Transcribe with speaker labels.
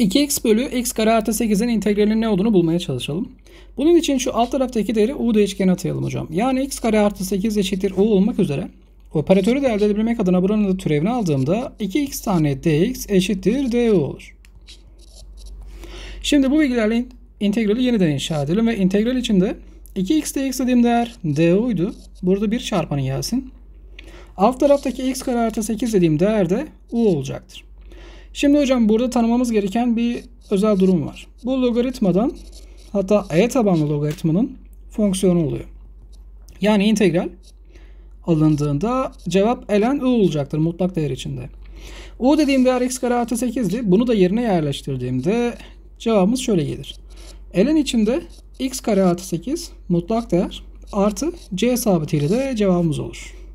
Speaker 1: 2x bölü x kare artı 8'in integralinin ne olduğunu bulmaya çalışalım. Bunun için şu alt taraftaki değeri u değişkeni atayalım hocam. Yani x kare artı 8 eşittir u olmak üzere operatörü de elde edebilmek adına buranın da türevini aldığımda 2x tane dx eşittir du olur. Şimdi bu bilgilerle integrali yeniden inşa edelim ve integral içinde 2x dx dediğim değer du'ydu. Burada bir çarpanı gelsin. Alt taraftaki x kare artı 8 dediğim değer de u olacaktır. Şimdi hocam burada tanımamız gereken bir özel durum var. Bu logaritmadan hatta y e tabanlı logaritmanın fonksiyonu oluyor. Yani integral alındığında cevap elen u olacaktır mutlak değer içinde. U dediğim değer x kare artı 8'di. Bunu da yerine yerleştirdiğimde cevabımız şöyle gelir. Elen içinde x kare artı 8 mutlak değer artı c sabitiyle de cevabımız olur.